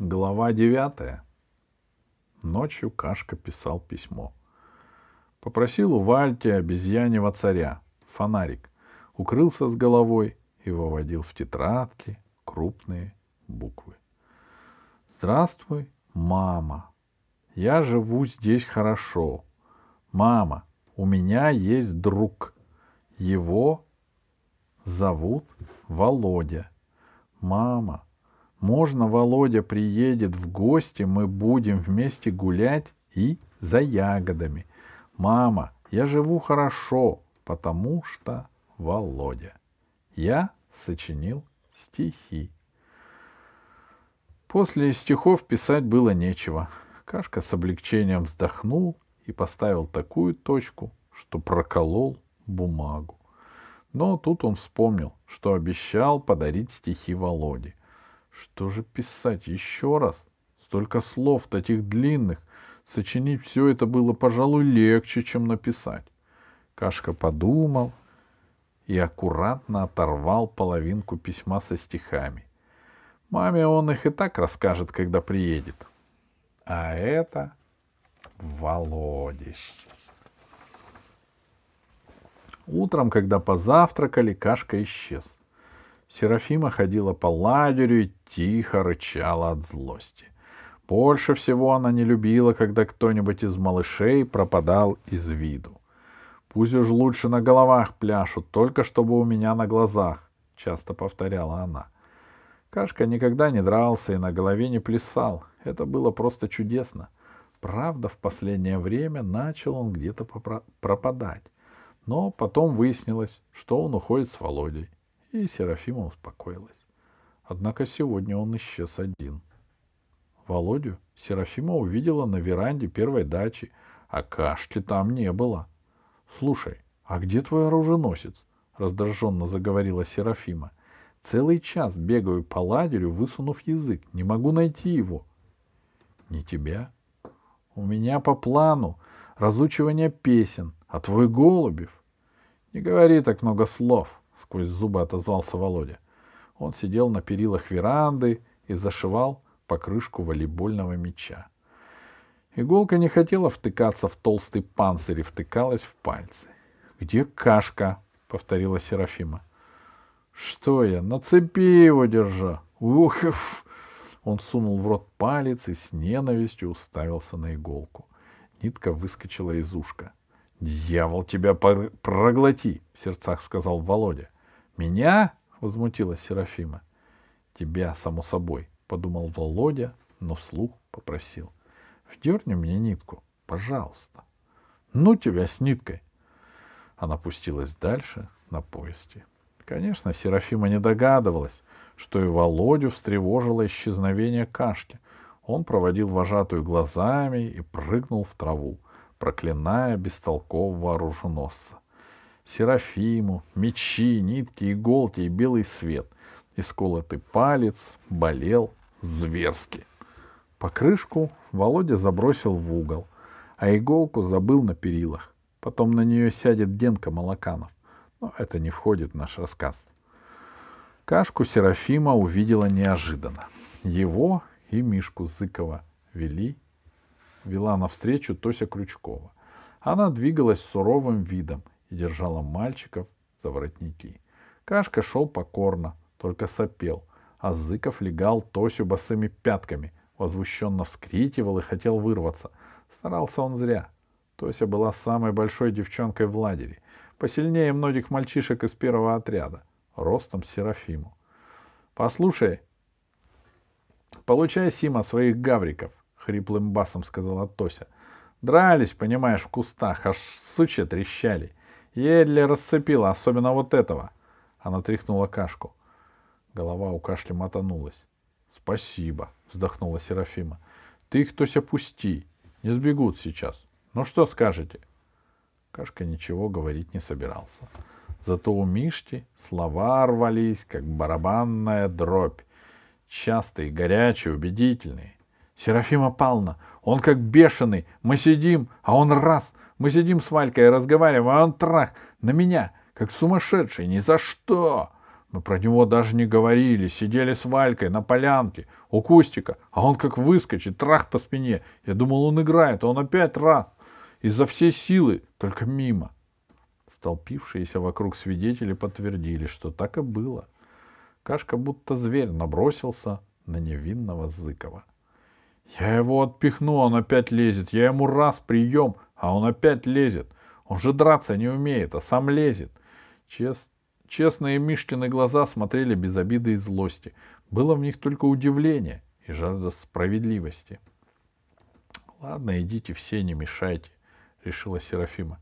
Глава девятая. Ночью Кашка писал письмо. Попросил у Вальти обезьянего царя, фонарик, укрылся с головой и выводил в тетрадке крупные буквы. «Здравствуй, мама. Я живу здесь хорошо. Мама, у меня есть друг. Его зовут Володя. Мама, можно Володя приедет в гости, мы будем вместе гулять и за ягодами. Мама, я живу хорошо, потому что Володя. Я сочинил стихи. После стихов писать было нечего. Кашка с облегчением вздохнул и поставил такую точку, что проколол бумагу. Но тут он вспомнил, что обещал подарить стихи Володе. Что же писать еще раз? Столько слов, таких длинных. Сочинить все это было, пожалуй, легче, чем написать. Кашка подумал и аккуратно оторвал половинку письма со стихами. Маме он их и так расскажет, когда приедет. А это Володиш. Утром, когда позавтракали, Кашка исчез. Серафима ходила по лагерю и тихо рычала от злости. Больше всего она не любила, когда кто-нибудь из малышей пропадал из виду. «Пусть уж лучше на головах пляшут, только чтобы у меня на глазах», — часто повторяла она. Кашка никогда не дрался и на голове не плясал. Это было просто чудесно. Правда, в последнее время начал он где-то пропадать. Но потом выяснилось, что он уходит с Володей и Серафима успокоилась. Однако сегодня он исчез один. Володю Серафима увидела на веранде первой дачи, а кашки там не было. — Слушай, а где твой оруженосец? — раздраженно заговорила Серафима. — Целый час бегаю по лагерю, высунув язык. Не могу найти его. — Не тебя? — У меня по плану разучивание песен, а твой Голубев. — Не говори так много слов сквозь зубы отозвался Володя. Он сидел на перилах веранды и зашивал покрышку волейбольного мяча. Иголка не хотела втыкаться в толстый панцирь и втыкалась в пальцы. «Где кашка?» — повторила Серафима. «Что я? На цепи его держа! Ух!» Он сунул в рот палец и с ненавистью уставился на иголку. Нитка выскочила из ушка. «Дьявол тебя проглоти!» — в сердцах сказал Володя. «Меня?» — возмутилась Серафима. «Тебя, само собой», — подумал Володя, но вслух попросил. «Вдерни мне нитку, пожалуйста». «Ну тебя с ниткой!» Она пустилась дальше на поезде. Конечно, Серафима не догадывалась, что и Володю встревожило исчезновение кашки. Он проводил вожатую глазами и прыгнул в траву, проклиная бестолкового оруженосца. Серафиму, мечи, нитки, иголки и белый свет. Исколотый палец болел зверски. Покрышку Володя забросил в угол, а иголку забыл на перилах. Потом на нее сядет Денка Малаканов. Но это не входит в наш рассказ. Кашку Серафима увидела неожиданно. Его и Мишку Зыкова вели, вела навстречу Тося Крючкова. Она двигалась суровым видом и держала мальчиков за воротники. Кашка шел покорно, только сопел, а Зыков легал Тосю босыми пятками, возвущенно вскрикивал и хотел вырваться. Старался он зря. Тося была самой большой девчонкой в лагере, посильнее многих мальчишек из первого отряда, ростом Серафиму. «Послушай, получай, Сима, своих гавриков», — хриплым басом сказала Тося. «Дрались, понимаешь, в кустах, аж сучья трещали. Еле расцепила, особенно вот этого. Она тряхнула кашку. Голова у Кашли мотанулась. Спасибо, вздохнула Серафима. Ты их тось опусти. Не сбегут сейчас. Ну что скажете? Кашка ничего говорить не собирался. Зато у Мишки слова рвались, как барабанная дробь. Частые, горячие, убедительные. «Серафима Павловна, он как бешеный. Мы сидим, а он раз, мы сидим с Валькой и разговариваем, а он трах на меня, как сумасшедший, ни за что. Мы про него даже не говорили, сидели с Валькой на полянке у кустика, а он как выскочит, трах по спине. Я думал, он играет, а он опять раз. Изо всей силы, только мимо. Столпившиеся вокруг свидетели подтвердили, что так и было. Кашка будто зверь набросился на невинного Зыкова. Я его отпихну, он опять лезет. Я ему раз прием, а он опять лезет. Он же драться не умеет, а сам лезет. Чест... Честные Мишкины глаза смотрели без обиды и злости. Было в них только удивление и жажда справедливости. «Ладно, идите все, не мешайте», — решила Серафима.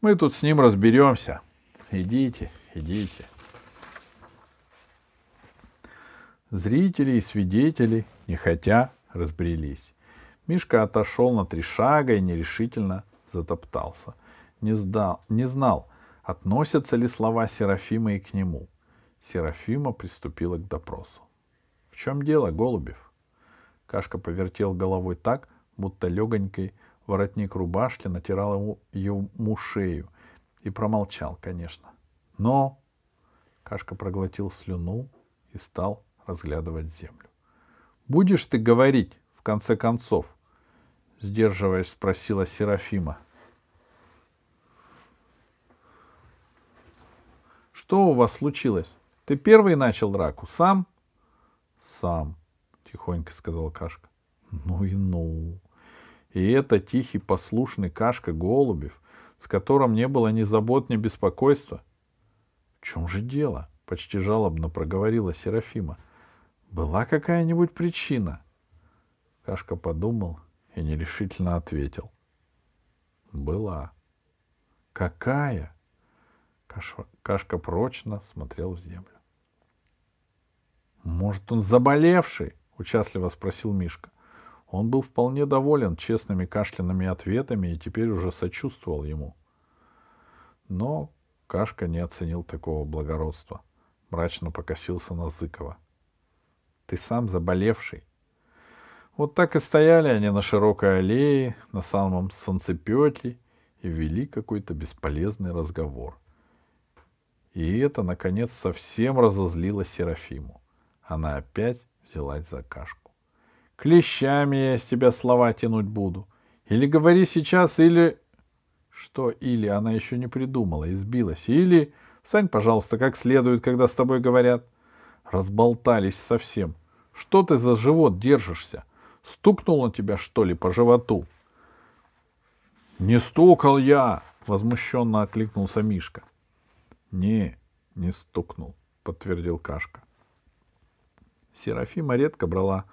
«Мы тут с ним разберемся. Идите, идите». Зрители и свидетели, нехотя, разбрелись. Мишка отошел на три шага и нерешительно затоптался. Не, сдал, не знал, относятся ли слова Серафима и к нему. Серафима приступила к допросу. — В чем дело, Голубев? Кашка повертел головой так, будто легонькой воротник рубашки натирал ему, ему шею. И промолчал, конечно. — Но... Кашка проглотил слюну и стал разглядывать землю. «Будешь ты говорить, в конце концов?» — сдерживаясь, спросила Серафима. «Что у вас случилось? Ты первый начал драку, сам?» «Сам», — тихонько сказал Кашка. «Ну и ну!» И это тихий, послушный Кашка Голубев, с которым не было ни забот, ни беспокойства. «В чем же дело?» — почти жалобно проговорила Серафима. «Была какая-нибудь причина?» Кашка подумал — и нерешительно ответил. «Была». «Какая?» Кашка, кашка прочно смотрел в землю. «Может, он заболевший?» — участливо спросил Мишка. Он был вполне доволен честными кашляными ответами и теперь уже сочувствовал ему. Но Кашка не оценил такого благородства. Мрачно покосился на Зыкова. «Ты сам заболевший. Вот так и стояли они на широкой аллее, на самом солнцепетле, и вели какой-то бесполезный разговор. И это, наконец, совсем разозлило Серафиму. Она опять взялась за кашку. «Клещами я из тебя слова тянуть буду. Или говори сейчас, или...» Что «или» она еще не придумала, избилась. «Или...» Сань, пожалуйста, как следует, когда с тобой говорят. Разболтались совсем. Что ты за живот держишься? Стукнул Стукнуло тебя, что ли, по животу? — Не стукал я! — возмущенно окликнулся Мишка. — Не, не стукнул, — подтвердил Кашка. Серафима редко брала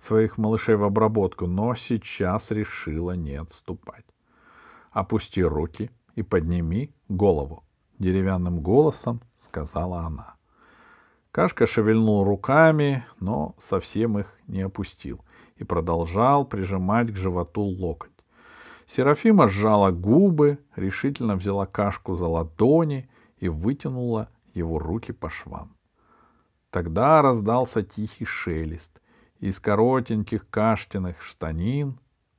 своих малышей в обработку, но сейчас решила не отступать. «Опусти руки и подними голову», — деревянным голосом сказала она. Кашка шевельнул руками, но совсем их не опустил и продолжал прижимать к животу локоть. Серафима сжала губы, решительно взяла кашку за ладони и вытянула его руки по швам. Тогда раздался тихий шелест, и из коротеньких каштиных штанин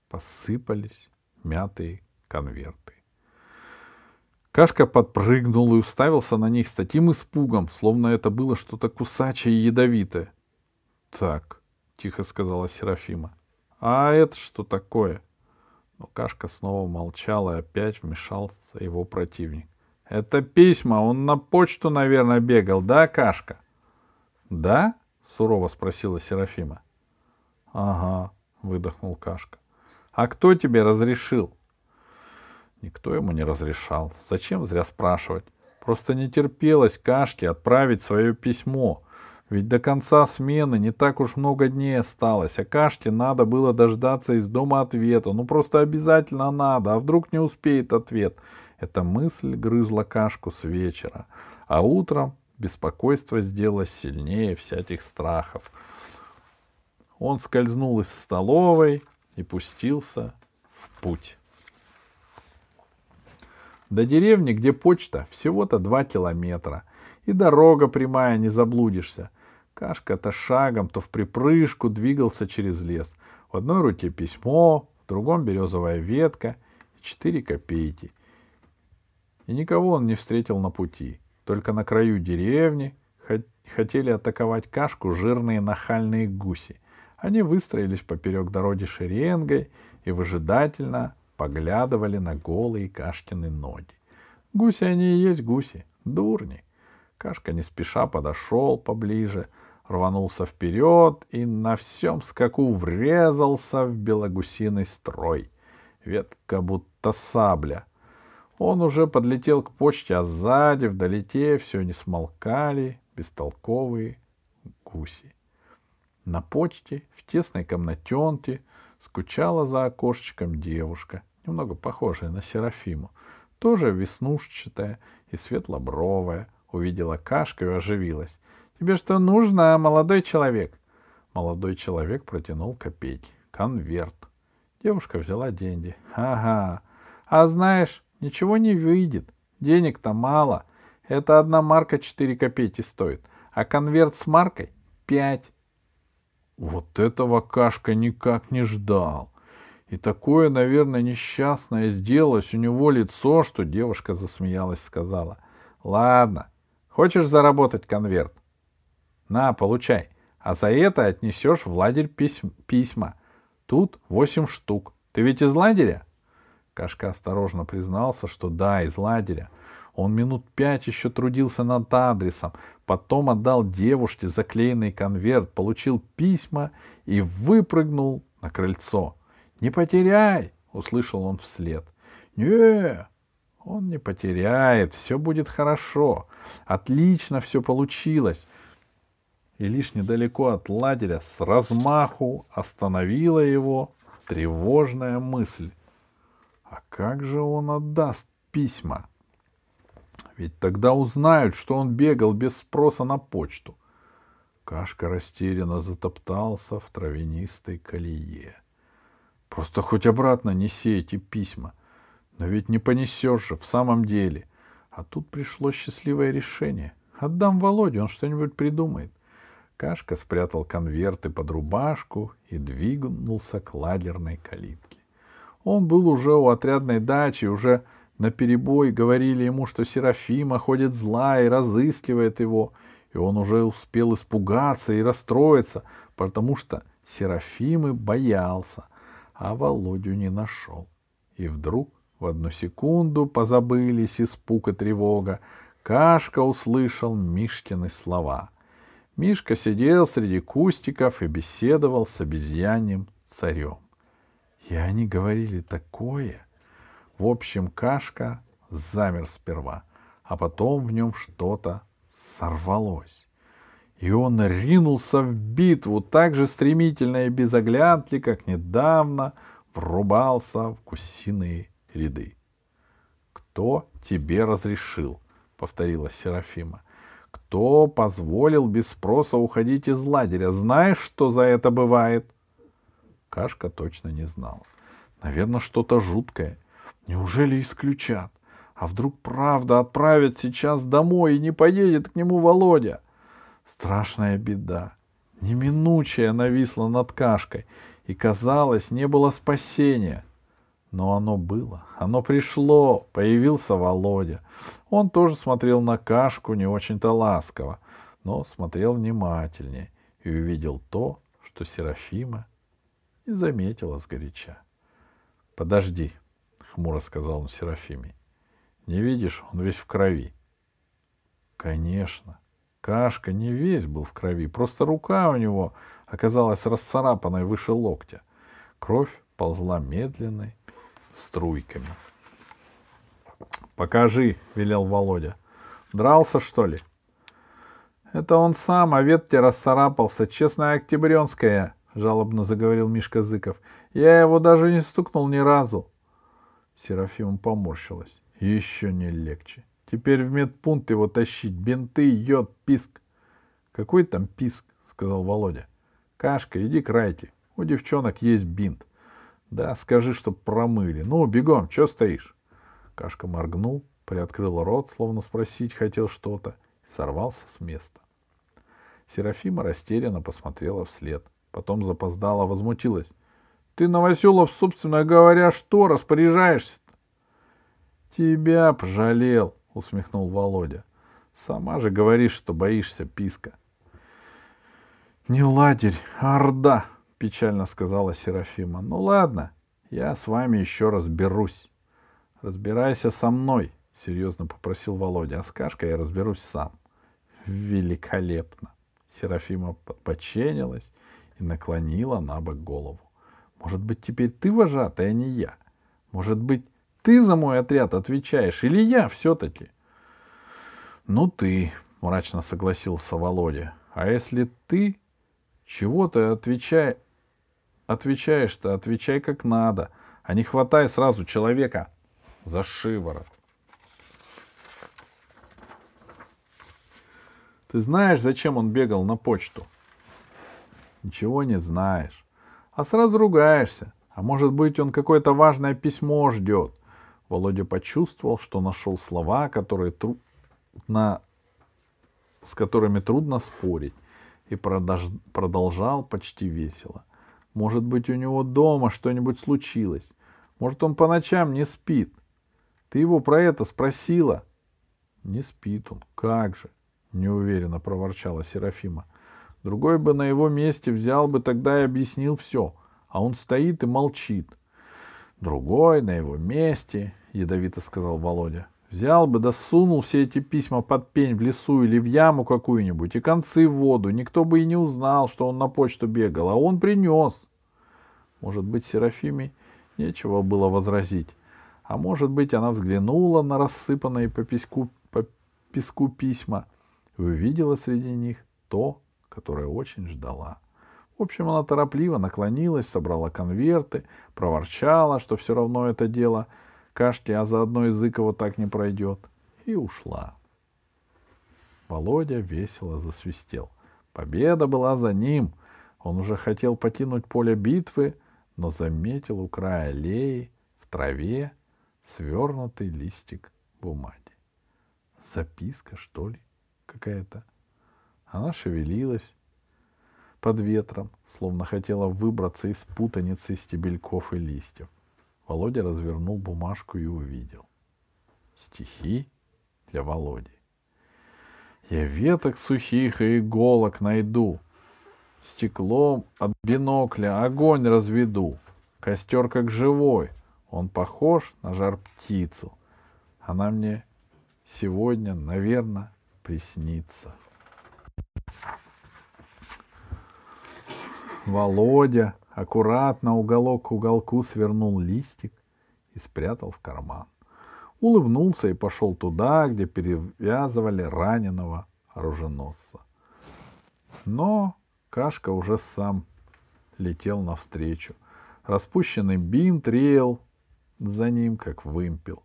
посыпались мятые конверты. Кашка подпрыгнул и уставился на них с таким испугом, словно это было что-то кусачее и ядовитое. Так, — тихо сказала Серафима. «А это что такое?» Но Кашка снова молчал и опять вмешался его противник. «Это письма. Он на почту, наверное, бегал, да, Кашка?» «Да?» — сурово спросила Серафима. «Ага», — выдохнул Кашка. «А кто тебе разрешил?» Никто ему не разрешал. Зачем зря спрашивать? Просто не терпелось Кашке отправить свое письмо — ведь до конца смены не так уж много дней осталось, а Кашке надо было дождаться из дома ответа. Ну просто обязательно надо, а вдруг не успеет ответ. Эта мысль грызла Кашку с вечера. А утром беспокойство сделалось сильнее всяких страхов. Он скользнул из столовой и пустился в путь. До деревни, где почта, всего-то два километра. И дорога прямая, не заблудишься. Кашка то шагом, то в припрыжку двигался через лес. В одной руке письмо, в другом березовая ветка и четыре копейки. И никого он не встретил на пути. Только на краю деревни хотели атаковать кашку жирные нахальные гуси. Они выстроились поперек дороги шеренгой и выжидательно поглядывали на голые кашкины ноги. Гуси они и есть гуси, дурни. Кашка не спеша подошел поближе — рванулся вперед и на всем скаку врезался в белогусиный строй. Ветка будто сабля. Он уже подлетел к почте, а сзади, вдалеке, все не смолкали бестолковые гуси. На почте, в тесной комнатенке, скучала за окошечком девушка, немного похожая на Серафиму, тоже веснушчатая и светлобровая, увидела Кашку и оживилась. Тебе что нужно, а молодой человек? Молодой человек протянул копейки. Конверт. Девушка взяла деньги. Ага. А знаешь, ничего не выйдет. Денег-то мало. Это одна марка 4 копейки стоит. А конверт с маркой 5. Вот этого Кашка никак не ждал. И такое, наверное, несчастное сделалось у него лицо, что девушка засмеялась, сказала. «Ладно, хочешь заработать конверт? На, получай. А за это отнесешь в лагерь письм- письма. Тут восемь штук. Ты ведь из лагеря? Кашка осторожно признался, что да, из лагеря. Он минут пять еще трудился над адресом, потом отдал девушке заклеенный конверт, получил письма и выпрыгнул на крыльцо. «Не потеряй!» — услышал он вслед. «Не, он не потеряет, все будет хорошо. Отлично все получилось и лишь недалеко от лагеря с размаху остановила его тревожная мысль. А как же он отдаст письма? Ведь тогда узнают, что он бегал без спроса на почту. Кашка растерянно затоптался в травянистой колее. Просто хоть обратно неси эти письма. Но ведь не понесешь же в самом деле. А тут пришло счастливое решение. Отдам Володе, он что-нибудь придумает. Кашка спрятал конверты под рубашку и двигнулся к ладерной калитке. Он был уже у отрядной дачи, уже на перебой говорили ему, что Серафима ходит зла и разыскивает его, и он уже успел испугаться и расстроиться, потому что Серафимы боялся, а Володю не нашел. И вдруг в одну секунду позабылись испуг и тревога. Кашка услышал Мишкины слова — Мишка сидел среди кустиков и беседовал с обезьяньим царем. И они говорили такое. В общем, Кашка замер сперва, а потом в нем что-то сорвалось. И он ринулся в битву так же стремительно и без оглядки, как недавно врубался в гусиные ряды. «Кто тебе разрешил?» — повторила Серафима. Кто позволил без спроса уходить из лагеря? Знаешь, что за это бывает? Кашка точно не знал. Наверное, что-то жуткое. Неужели исключат? А вдруг правда отправят сейчас домой и не поедет к нему Володя? Страшная беда. Неминучая нависла над Кашкой. И, казалось, не было спасения — но оно было, оно пришло, появился Володя. Он тоже смотрел на Кашку не очень-то ласково, но смотрел внимательнее и увидел то, что Серафима и заметила сгоряча. — Подожди, — хмуро сказал он Серафиме. — Не видишь, он весь в крови. — Конечно. Кашка не весь был в крови, просто рука у него оказалась расцарапанной выше локтя. Кровь ползла медленной, струйками. «Покажи», — велел Володя. «Дрался, что ли?» «Это он сам, а ветки расцарапался. Честная октябренская», — жалобно заговорил Мишка Зыков. «Я его даже не стукнул ни разу». Серафима поморщилась. «Еще не легче. Теперь в медпункт его тащить. Бинты, йод, писк». «Какой там писк?» — сказал Володя. «Кашка, иди к Райте. У девчонок есть бинт. Да, скажи, что промыли. Ну, бегом, чё стоишь? Кашка моргнул, приоткрыл рот, словно спросить хотел что-то, и сорвался с места. Серафима растерянно посмотрела вслед. Потом запоздала, возмутилась. «Ты, Новоселов, собственно говоря, что распоряжаешься -то? «Тебя пожалел», — усмехнул Володя. «Сама же говоришь, что боишься писка». «Не ладерь, а орда», — печально сказала Серафима. «Ну ладно, я с вами еще разберусь». «Разбирайся со мной», — серьезно попросил Володя. «А с Кашкой я разберусь сам». «Великолепно!» Серафима подпоченилась и наклонила на бок голову. «Может быть, теперь ты вожатый, а не я? Может быть, ты за мой отряд отвечаешь, или я все-таки?» «Ну ты», — мрачно согласился Володя. «А если ты чего-то отвечаешь Отвечаешь-то, отвечай как надо, а не хватай сразу человека за шиворот. Ты знаешь, зачем он бегал на почту? Ничего не знаешь. А сразу ругаешься. А может быть, он какое-то важное письмо ждет. Володя почувствовал, что нашел слова, которые трудно, с которыми трудно спорить, и продолжал почти весело. Может быть, у него дома что-нибудь случилось. Может, он по ночам не спит. Ты его про это спросила? Не спит он. Как же? Неуверенно проворчала Серафима. Другой бы на его месте взял бы тогда и объяснил все. А он стоит и молчит. Другой на его месте, ядовито сказал Володя. Взял бы, досунул все эти письма под пень в лесу или в яму какую-нибудь, и концы в воду. Никто бы и не узнал, что он на почту бегал, а он принес. Может быть, Серафиме нечего было возразить. А может быть, она взглянула на рассыпанные по песку, по песку письма и увидела среди них то, которое очень ждала. В общем, она торопливо наклонилась, собрала конверты, проворчала, что все равно это дело кашки, а заодно язык его так не пройдет, и ушла. Володя весело засвистел. Победа была за ним. Он уже хотел покинуть поле битвы, но заметил у края аллеи в траве свернутый листик бумаги. Записка, что ли, какая-то? Она шевелилась под ветром, словно хотела выбраться из путаницы стебельков и листьев. Володя развернул бумажку и увидел. Стихи для Володи. Я веток сухих и иголок найду, стеклом от бинокля огонь разведу. Костер как живой, он похож на жар птицу. Она мне сегодня, наверное, приснится. Володя аккуратно уголок к уголку свернул листик и спрятал в карман. Улыбнулся и пошел туда, где перевязывали раненого оруженосца. Но Кашка уже сам летел навстречу. Распущенный бинт реял за ним, как вымпел.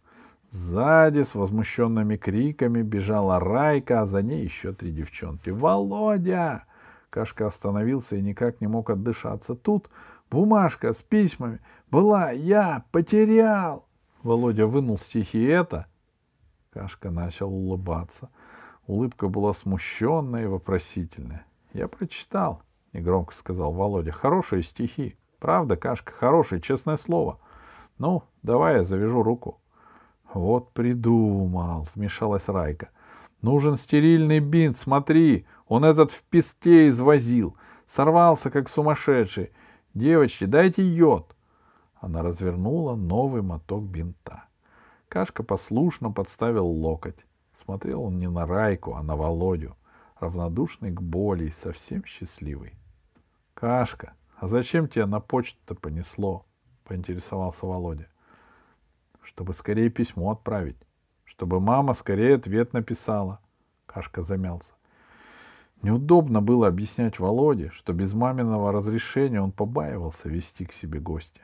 Сзади с возмущенными криками бежала Райка, а за ней еще три девчонки. «Володя!» Кашка остановился и никак не мог отдышаться. «Тут бумажка с письмами была, я потерял!» Володя вынул стихи это. Кашка начал улыбаться. Улыбка была смущенная и вопросительная. Я прочитал, — негромко сказал Володя. — Хорошие стихи. Правда, Кашка, хорошее, честное слово. Ну, давай я завяжу руку. — Вот придумал, — вмешалась Райка. — Нужен стерильный бинт, смотри, он этот в песте извозил. Сорвался, как сумасшедший. Девочки, дайте йод. Она развернула новый моток бинта. Кашка послушно подставил локоть. Смотрел он не на Райку, а на Володю равнодушный к боли и совсем счастливый. «Кашка, а зачем тебя на почту-то понесло?» — поинтересовался Володя. «Чтобы скорее письмо отправить, чтобы мама скорее ответ написала». Кашка замялся. Неудобно было объяснять Володе, что без маминого разрешения он побаивался вести к себе гостя.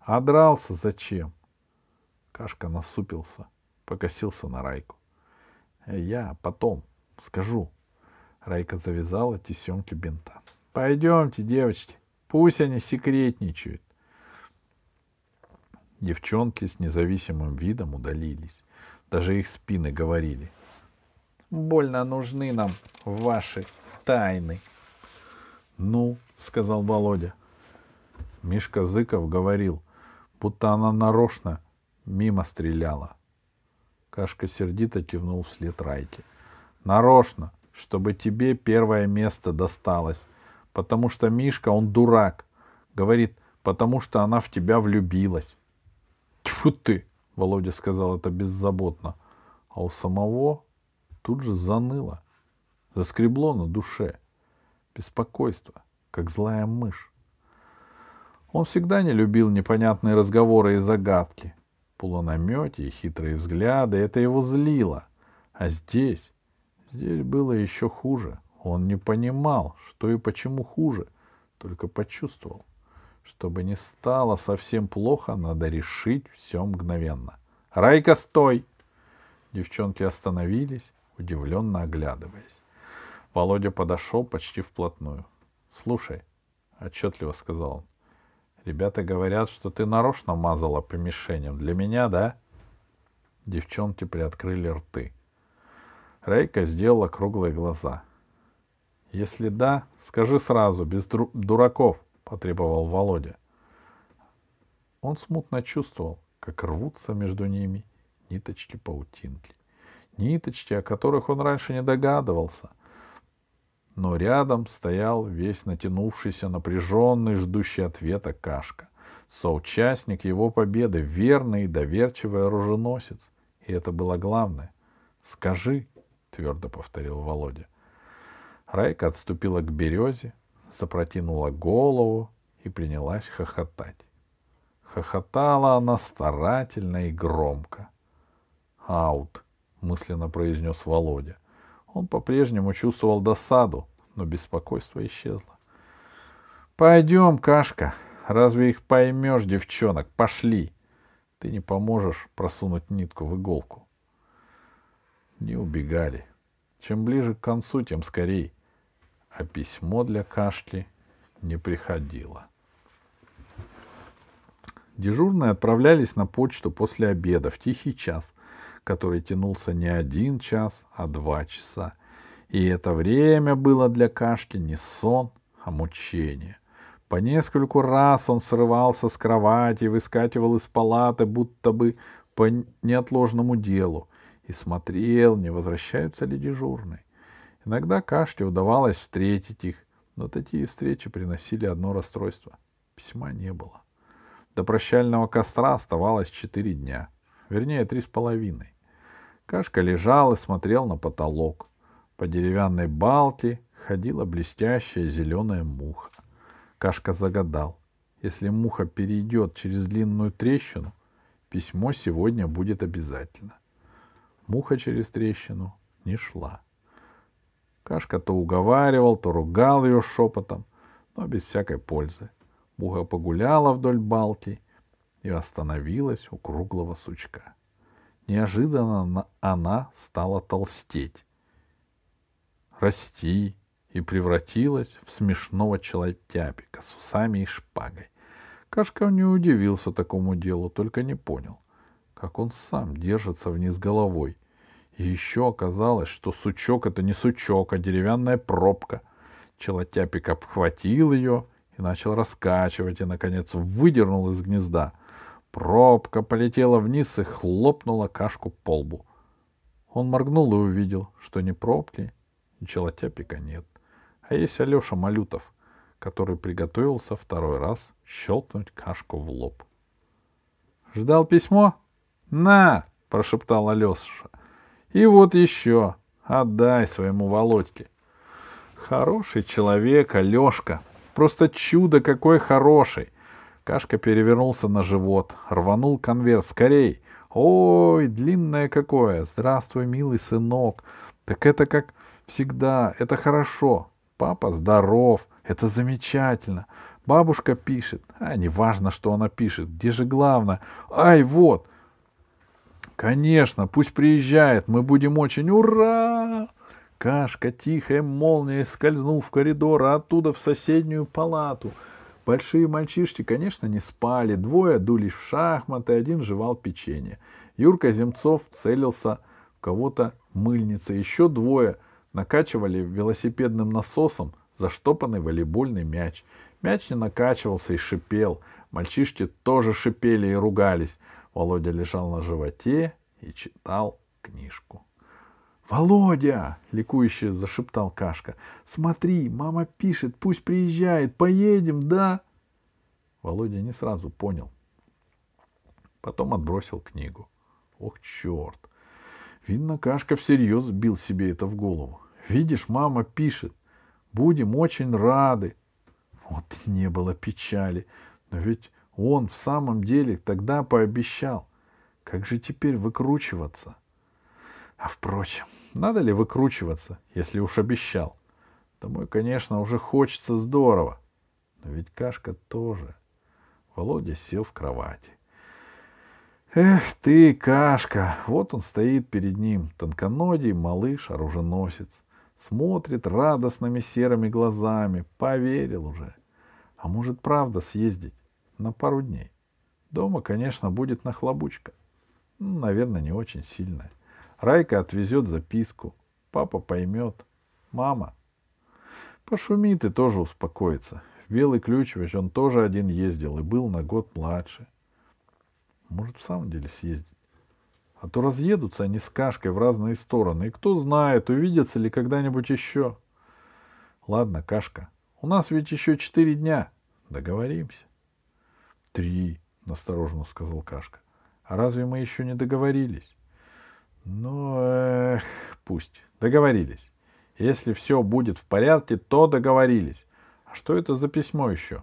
А дрался зачем? Кашка насупился, покосился на Райку. «Э, «Я потом скажу», Райка завязала тесемки бинта. «Пойдемте, девочки, пусть они секретничают». Девчонки с независимым видом удалились. Даже их спины говорили. «Больно нужны нам ваши тайны». «Ну», — сказал Володя. Мишка Зыков говорил, будто она нарочно мимо стреляла. Кашка сердито кивнул вслед Райке. «Нарочно, чтобы тебе первое место досталось. Потому что Мишка, он дурак. Говорит, потому что она в тебя влюбилась. Тьфу ты, Володя сказал это беззаботно. А у самого тут же заныло. Заскребло на душе. Беспокойство, как злая мышь. Он всегда не любил непонятные разговоры и загадки. Полунамете и хитрые взгляды — это его злило. А здесь деле было еще хуже. Он не понимал, что и почему хуже, только почувствовал. Чтобы не стало совсем плохо, надо решить все мгновенно. «Райка, стой!» Девчонки остановились, удивленно оглядываясь. Володя подошел почти вплотную. «Слушай», — отчетливо сказал он, — «ребята говорят, что ты нарочно мазала по мишеням. Для меня, да?» Девчонки приоткрыли рты. Рейка сделала круглые глаза. «Если да, скажи сразу, без дураков», — потребовал Володя. Он смутно чувствовал, как рвутся между ними ниточки паутинки. Ниточки, о которых он раньше не догадывался. Но рядом стоял весь натянувшийся, напряженный, ждущий ответа Кашка. Соучастник его победы, верный и доверчивый оруженосец. И это было главное. «Скажи», — твердо повторил Володя. Райка отступила к березе, запротянула голову и принялась хохотать. Хохотала она старательно и громко. «Аут!» — мысленно произнес Володя. Он по-прежнему чувствовал досаду, но беспокойство исчезло. «Пойдем, Кашка, разве их поймешь, девчонок? Пошли! Ты не поможешь просунуть нитку в иголку» не убегали. Чем ближе к концу, тем скорей. А письмо для Кашли не приходило. Дежурные отправлялись на почту после обеда в тихий час, который тянулся не один час, а два часа. И это время было для Кашки не сон, а мучение. По нескольку раз он срывался с кровати, выскакивал из палаты, будто бы по неотложному делу — и смотрел, не возвращаются ли дежурные. Иногда Кашке удавалось встретить их, но такие встречи приносили одно расстройство. Письма не было. До прощального костра оставалось четыре дня. Вернее, три с половиной. Кашка лежал и смотрел на потолок. По деревянной балке ходила блестящая зеленая муха. Кашка загадал. Если муха перейдет через длинную трещину, письмо сегодня будет обязательно. Муха через трещину не шла. Кашка то уговаривал, то ругал ее шепотом, но без всякой пользы. Муха погуляла вдоль балки и остановилась у круглого сучка. Неожиданно она стала толстеть, расти и превратилась в смешного человтяпика с усами и шпагой. Кашка не удивился такому делу, только не понял, как он сам держится вниз головой. И еще оказалось, что сучок — это не сучок, а деревянная пробка. Челотяпик обхватил ее и начал раскачивать, и, наконец, выдернул из гнезда. Пробка полетела вниз и хлопнула кашку по лбу. Он моргнул и увидел, что ни пробки, ни челотяпика нет. А есть Алеша Малютов, который приготовился второй раз щелкнуть кашку в лоб. «Ждал письмо?» «На!» — прошептал Алеша. «И вот еще. Отдай своему Володьке». «Хороший человек, Алешка. Просто чудо какой хороший!» Кашка перевернулся на живот, рванул конверт. «Скорей!» «Ой, длинное какое! Здравствуй, милый сынок! Так это как всегда, это хорошо. Папа здоров, это замечательно. Бабушка пишет. А, не важно, что она пишет. Где же главное? Ай, вот! Конечно, пусть приезжает, мы будем очень... Ура! Кашка тихая молния скользнул в коридор, а оттуда в соседнюю палату. Большие мальчишки, конечно, не спали. Двое дулись в шахматы, один жевал печенье. Юрка Земцов целился в кого-то мыльницей. Еще двое накачивали велосипедным насосом заштопанный волейбольный мяч. Мяч не накачивался и шипел. Мальчишки тоже шипели и ругались. Володя лежал на животе и читал книжку. «Володя!» — ликующе зашептал Кашка. «Смотри, мама пишет, пусть приезжает, поедем, да?» Володя не сразу понял. Потом отбросил книгу. «Ох, черт!» Видно, Кашка всерьез бил себе это в голову. «Видишь, мама пишет. Будем очень рады!» Вот не было печали. Но ведь он в самом деле тогда пообещал. Как же теперь выкручиваться? А впрочем, надо ли выкручиваться, если уж обещал? Домой, конечно, уже хочется здорово. Но ведь Кашка тоже. Володя сел в кровати. Эх ты, Кашка! Вот он стоит перед ним, тонконогий малыш-оруженосец. Смотрит радостными серыми глазами. Поверил уже. А может, правда съездить? на пару дней. Дома, конечно, будет нахлобучка. Ну, наверное, не очень сильная. Райка отвезет записку. Папа поймет. Мама. Пошумит и тоже успокоится. В Белый Ключ ведь он тоже один ездил и был на год младше. Может, в самом деле съездить. А то разъедутся они с Кашкой в разные стороны. И кто знает, увидятся ли когда-нибудь еще. Ладно, Кашка, у нас ведь еще четыре дня. Договоримся. Три, настороженно сказал Кашка. А разве мы еще не договорились? Ну, эх, пусть. Договорились. Если все будет в порядке, то договорились. А что это за письмо еще?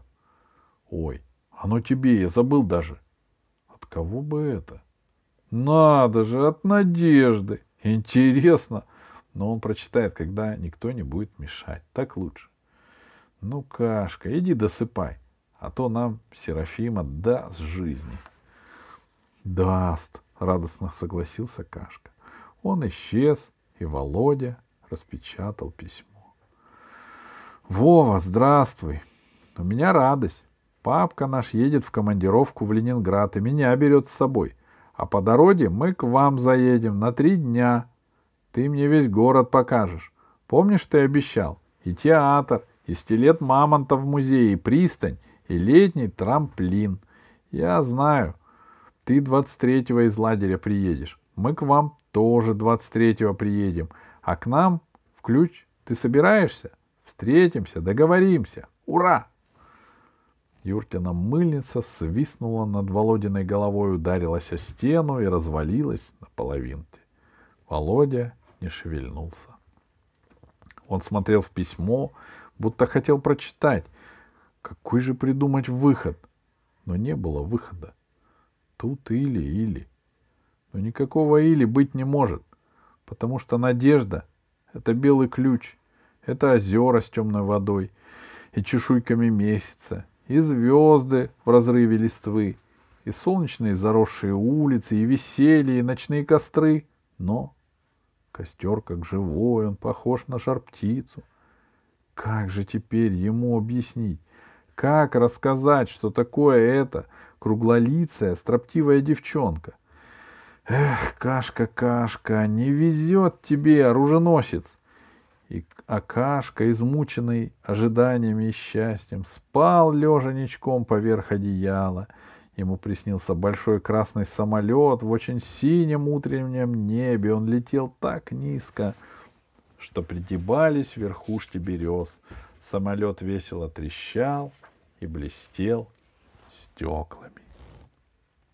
Ой, оно тебе, я забыл даже. От кого бы это? Надо же, от Надежды. Интересно. Но он прочитает, когда никто не будет мешать. Так лучше. Ну, Кашка, иди досыпай а то нам, Серафима, даст жизни. Даст, радостно согласился Кашка. Он исчез, и Володя распечатал письмо. Вова, здравствуй. У меня радость. Папка наш едет в командировку в Ленинград и меня берет с собой. А по дороге мы к вам заедем на три дня. Ты мне весь город покажешь. Помнишь, ты обещал? И театр, и стилет мамонта в музее, и пристань, и летний трамплин. Я знаю, ты 23-го из лагеря приедешь. Мы к вам тоже 23-го приедем. А к нам в ключ ты собираешься? Встретимся, договоримся. Ура! Юркина мыльница свистнула над Володиной головой, ударилась о стену и развалилась на половинке. Володя не шевельнулся. Он смотрел в письмо, будто хотел прочитать, какой же придумать выход? Но не было выхода. Тут или-или. Но никакого или быть не может, потому что надежда — это белый ключ, это озера с темной водой и чешуйками месяца, и звезды в разрыве листвы, и солнечные заросшие улицы, и веселье, и ночные костры. Но костер как живой, он похож на шар-птицу. Как же теперь ему объяснить, как рассказать, что такое это круглолицая, строптивая девчонка? Эх, Кашка, Кашка, не везет тебе, оруженосец! И Акашка, измученный ожиданиями и счастьем, спал лежа поверх одеяла. Ему приснился большой красный самолет в очень синем утреннем небе. Он летел так низко, что пригибались верхушки берез. Самолет весело трещал — и блестел стеклами.